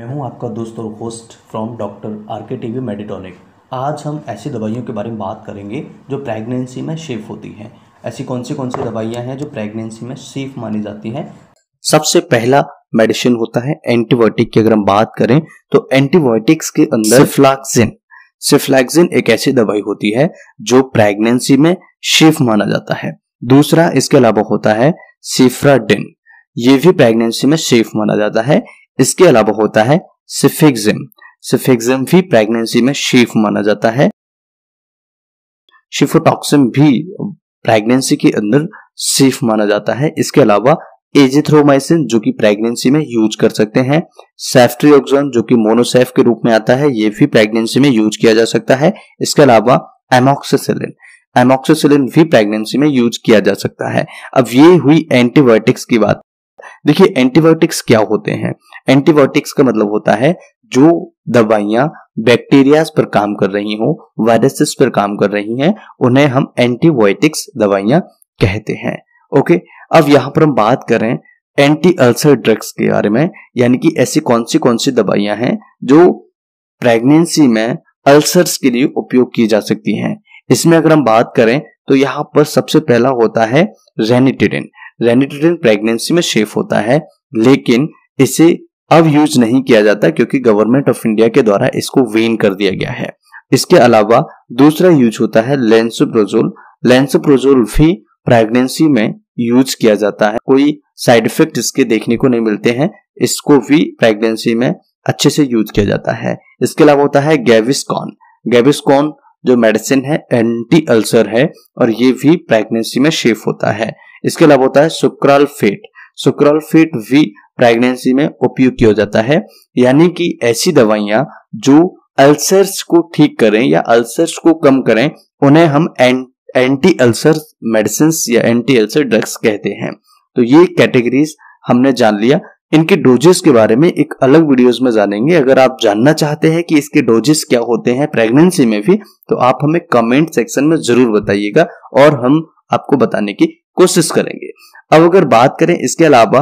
मैं हूं आपका दोस्त और host from doctor R K T V Meditonic आज हम ऐसी दवाइयों के बारे में बात करेंगे जो प्रेगनेंसी में सेफ होती हैं ऐसी कौन सी कौन सी दवाइयां हैं जो प्रेगनेंसी में सेफ मानी जाती हैं सबसे पहला मेडिसिन होता है एंटीबायोटिक की अगर हम बात करें तो एंटीबायोटिक्स के अंदर फ्लाक्सिन सिफ्लैक्सिन एक ऐसी दवाई होती है जो प्रेगनेंसी में सेफ माना जाता है दूसरा इसके अलावा होता है सिफ्राडिन ये भी प्रेगनेंसी में सेफ माना जाता है इसके अलावा होता है सिफिक्सिम सिफिक्सिम भी प्रेगनेंसी में शेफ माना जाता है शिफोटॉक्सिम भी प्रेगनेंसी के अंदर सेफ माना जाता है इसके अलावा एजिथ्रोमाइसिन जो कि प्रेगनेंसी में यूज कर सकते हैं सेफ्ट्रियोक्सन जो कि मोनोसेफ के रूप में आता है ये भी प्रेगनेंसी में यूज किया जा सकता है इसके अलावा एमोक्सिसिलिन एमोक्सिसिलिन भी प्रेगनेंसी में यूज किया जा सकता है अब ये हुई एंटीबायोटिक्स की बात देखिए एंटीबायोटिक्स क्या होते हैं एंटीबायोटिक्स का मतलब होता है जो दवाइयां बैक्टीरियाज पर काम कर रही हो वायरसेस पर काम कर रही हैं उन्हें हम एंटीबायोटिक्स दवाइयां कहते हैं ओके अब यहां पर हम बात करें एंटी अल्सर ड्रग्स के बारे में यानी कि ऐसी कौन सी कौन सी दवाइयां हैं जो प्रेगनेंसी में अल्सर्स के लिए उपयोग की जा सकती हैं इसमें अगर हम बात करें तो यहाँ पर सबसे पहला होता है रेनिटेडिन रेनिटोटिन प्रेगनेंसी में शेफ होता है लेकिन इसे अब यूज नहीं किया जाता क्योंकि गवर्नमेंट ऑफ इंडिया के द्वारा इसको वेन कर दिया गया है इसके अलावा दूसरा यूज होता है लेंसोप्रोजोल लेंसोप्रोजोल भी प्रेगनेंसी में यूज किया जाता है कोई साइड इफेक्ट इसके देखने को नहीं मिलते हैं इसको भी प्रेगनेंसी में अच्छे से यूज किया जाता है इसके अलावा होता है गैविस्कॉन गैविस्कॉन जो मेडिसिन है एंटी अल्सर है और ये भी प्रेगनेंसी में शेफ होता है इसके अलावा होता है सुक्राल फेट सुक्राल फेट भी प्रेगनेंसी में उपयोग किया जाता है यानी कि ऐसी दवाइयां जो अल्सर्स को ठीक करें या अल्सर्स को कम करें उन्हें हम एंटी अल्सर मेडिसिन या एंटी अल्सर ड्रग्स कहते हैं तो ये कैटेगरीज हमने जान लिया इनके डोजेस के बारे में एक अलग वीडियोस में जानेंगे अगर आप जानना चाहते हैं कि इसके डोजेस क्या होते हैं प्रेगनेंसी में भी तो आप हमें कमेंट सेक्शन में जरूर बताइएगा और हम आपको बताने की कोशिश करेंगे अब अगर बात करें इसके अलावा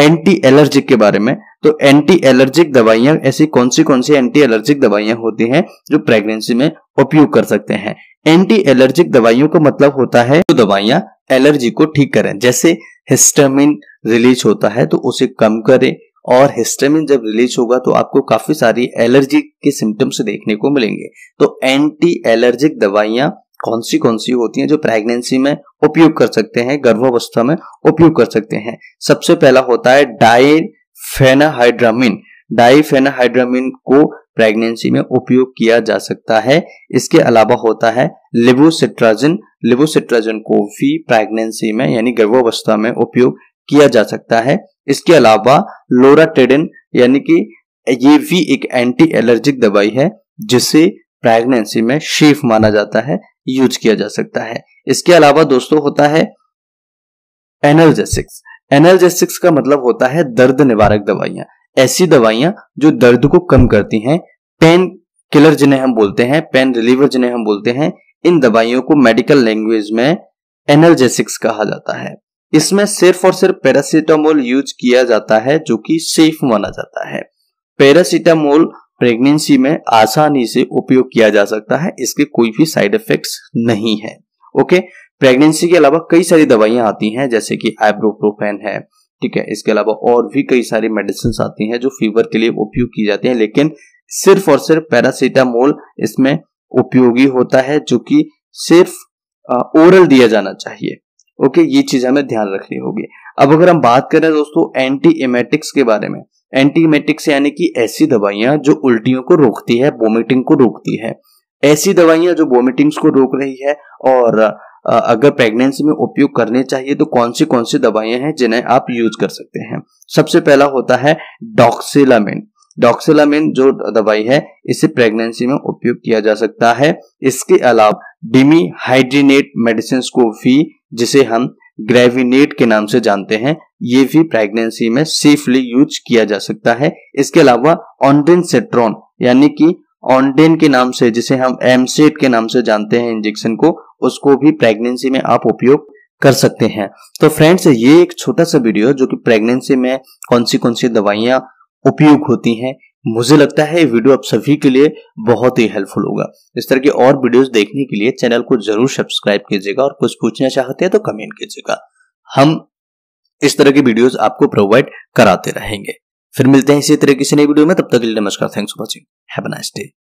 एंटी एलर्जिक के बारे में तो एंटी एलर्जिक दवाइयां ऐसी कौन सी कौन सी एंटी एलर्जिक दवाइयां होती हैं जो प्रेगनेंसी में उपयोग कर सकते हैं एंटी एलर्जिक दवाइयों का मतलब होता है जो तो दवाइयां एलर्जी को ठीक करें जैसे हिस्टामिन रिलीज होता है तो उसे कम करें और हिस्टामिन जब रिलीज होगा तो आपको काफी सारी एलर्जी के सिम्टम्स देखने को मिलेंगे तो एंटी एलर्जिक दवाइयां कौन सी कौन सी होती हैं जो प्रेगनेंसी में उपयोग कर सकते हैं गर्भावस्था में उपयोग कर सकते हैं सबसे पहला होता है डाइफेनाहाइड्रामिन डाइफेनाहाइड्रामिन को प्रेगनेंसी में उपयोग किया जा सकता है इसके अलावा होता है लिबोसिट्राजिन लिबोसिट्राजिन को भी प्रेगनेंसी में यानी गर्भावस्था में उपयोग किया जा सकता है इसके अलावा लोराटेडिन यानी कि ये भी एक एंटी एलर्जिक दवाई है जिसे प्रेगनेंसी में शेफ माना जाता है यूज किया जा सकता है इसके अलावा दोस्तों होता है एनर्जेसिक्स एनर्जेसिक्स का मतलब होता है दर्द निवारक दवाइयां ऐसी दवाइयां जो दर्द को कम करती हैं पेन किलर जिन्हें हम बोलते हैं पेन रिलीवर जिन्हें हम बोलते हैं इन दवाइयों को मेडिकल लैंग्वेज में एनर्जेसिक्स कहा जाता है इसमें सिर्फ और सिर्फ पैरासीटामोल यूज किया जाता है जो कि सेफ माना जाता है पैरासीटामोल प्रेगनेंसी में आसानी से उपयोग किया जा सकता है इसके कोई भी साइड इफेक्ट्स नहीं है ओके प्रेगनेंसी के अलावा कई सारी दवाइयां आती हैं जैसे कि आइब्रोप्रोफेन है ठीक है इसके अलावा और भी कई सारी मेडिसिन आती हैं जो फीवर के लिए उपयोग की जाती हैं लेकिन सिर्फ और सिर्फ पैरासीटामोल इसमें उपयोगी होता है जो कि सिर्फ ओरल दिया जाना चाहिए ओके ये चीज हमें ध्यान रखनी होगी अब अगर हम बात करें दोस्तों एंटी इमेटिक्स के बारे में एंटीमेटिक्स यानी कि ऐसी दवाइयां जो उल्टियों को रोकती है वोमिटिंग को रोकती है ऐसी दवाइयां जो वोमिटिंग्स को रोक रही है और अगर प्रेगनेंसी में उपयोग करने चाहिए तो कौन सी कौन सी दवाइयां हैं जिन्हें आप यूज कर सकते हैं सबसे पहला होता है डॉक्सिलामिन डॉक्सिलामिन जो दवाई है इसे प्रेगनेंसी में उपयोग किया जा सकता है इसके अलावा डिमी हाइड्रीनेट मेडिसिन को भी जिसे हम ग्रेविनेट के नाम से जानते हैं ये भी प्रेगनेंसी में सेफली यूज किया जा सकता है इसके अलावा ऑनडेन सेट्रॉन यानी कि ऑनडेन के नाम से जिसे हम एमसेट के नाम से जानते हैं इंजेक्शन को उसको भी प्रेगनेंसी में आप उपयोग कर सकते हैं तो फ्रेंड्स ये एक छोटा सा वीडियो जो कि प्रेगनेंसी में कौन सी कौन सी दवाइयां उपयोग होती हैं मुझे लगता है ये वीडियो आप सभी के लिए बहुत ही हेल्पफुल होगा इस तरह की और वीडियोस देखने के लिए चैनल को जरूर सब्सक्राइब कीजिएगा और कुछ पूछना चाहते हैं तो कमेंट कीजिएगा हम इस तरह के वीडियोस आपको प्रोवाइड कराते रहेंगे फिर मिलते हैं इसी तरह किसी नई वीडियो में तब तक के लिए नमस्कार thanks for watching have nice day